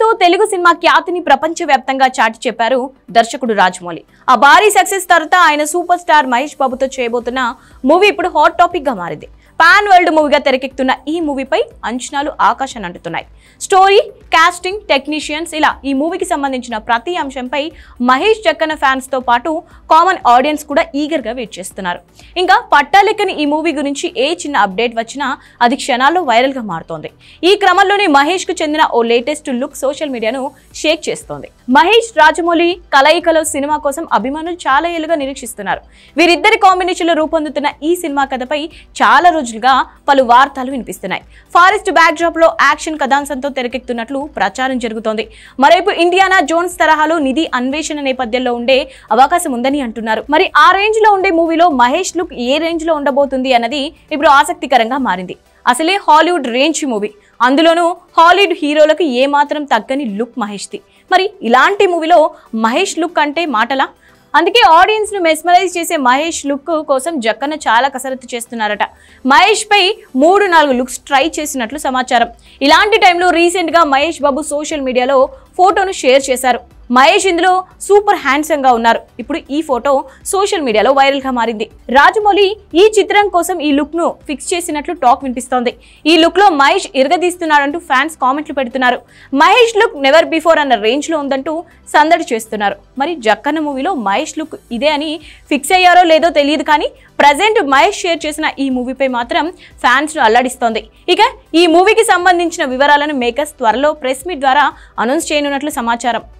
తో తెలుగు సినిమా ఖ్యాతిని ప్రపంచ వ్యాప్తంగా చాటి చెప్పారు దర్శకుడు రాజమౌళి ఆ భారీ సక్సెస్ తర్వాత ఆయన సూపర్ స్టార్ మహేష్ బాబుతో చేయబోతున్న మూవీ ఇప్పుడు హాట్ టాపిక్ గా మారింది పాన్ వరల్డ్ మూవీగా తెరకెక్కుతున్న ఈ మూవీపై అంచనాలు ఆకాశం అంటుతున్నాయి స్టోరీ కాస్టింగ్ టెక్నీషియన్స్ ఇలా ఈ మూవీకి సంబంధించిన ప్రతి అంశంపై మహేష్ జక్కన ఫ్యాన్స్తో పాటు కామన్ ఆడియన్స్ కూడా ఈగర్గా వెయిట్ చేస్తున్నారు ఇంకా పట్టాలెక్కని ఈ మూవీ గురించి ఏ చిన్న అప్డేట్ వచ్చినా అది క్షణాల్లో వైరల్గా మారుతోంది ఈ క్రమంలోనే మహేష్కు చెందిన ఓ లేటెస్ట్ లుక్ సోషల్ మీడియాను షేక్ చేస్తోంది మహేష్ రాజమౌళి కలయికలో సినిమా కోసం అభిమానులు చాలా ఏళ్ళుగా నిరీక్షిస్తున్నారు వీరిద్దరి కాంబినేషన్లో రూపొందుతున్న ఈ సినిమా కథపై చాలా రోజులుగా పలు వార్తలు వినిపిస్తున్నాయి ఫారెస్ట్ డ్రాప్ లో యాక్షన్ కథాంశంతో తెరకెక్కుతున్నట్లు ప్రచారం జరుగుతోంది మరోవైపు ఇండియానా జోన్స్ తరహాలో నిధి అన్వేషణ నేపథ్యంలో ఉండే అవకాశం ఉందని అంటున్నారు మరి ఆ రేంజ్ లో ఉండే మూవీలో మహేష్ లుక్ ఏ రేంజ్ లో ఉండబోతుంది అన్నది ఇప్పుడు ఆసక్తికరంగా మారింది అసలే హాలీవుడ్ రేంజ్ మూవీ అందులోనూ హాలీవుడ్ హీరోలకు ఏమాత్రం తగ్గని లుక్ మహేష్ది మరి ఇలాంటి మూవీలో మహేష్ లుక్ అంటే మాటలా అందుకే ఆడియన్స్ ను మెస్మరైజ్ చేసే మహేష్ లుక్ కోసం జక్కన్న చాలా కసరత్తు చేస్తున్నారట మహేష్ పై మూడు నాలుగు లుక్స్ ట్రై చేసినట్లు సమాచారం ఇలాంటి టైంలో రీసెంట్ గా మహేష్ బాబు సోషల్ మీడియాలో ఫోటోను షేర్ చేశారు మహేష్ ఇందులో సూపర్ హ్యాండ్సమ్ గా ఉన్నారు ఇప్పుడు ఈ ఫోటో సోషల్ మీడియాలో వైరల్ గా మారింది రాజమౌళి ఈ చిత్రం కోసం ఈ లుక్ ను ఫిక్స్ చేసినట్లు టాక్ వినిపిస్తోంది ఈ లుక్ లో మహేష్ ఇరగదీస్తున్నాడంటూ ఫ్యాన్స్ కామెంట్లు పెడుతున్నారు మహేష్ లుక్ నెవర్ బిఫోర్ అన్న రేంజ్ లో ఉందంటూ సందడి చేస్తున్నారు మరి జక్కన్న మూవీలో మహేష్ లుక్ ఇదే అని ఫిక్స్ అయ్యారో లేదో తెలియదు కానీ ప్రజెంట్ మహేష్ షేర్ చేసిన ఈ మూవీపై మాత్రం ఫ్యాన్స్ను అల్లడిస్తోంది ఇక ఈ మూవీకి సంబంధించిన వివరాలను మేకర్స్ త్వరలో ప్రెస్ మీట్ ద్వారా అనౌన్స్ చేయనున్నట్లు సమాచారం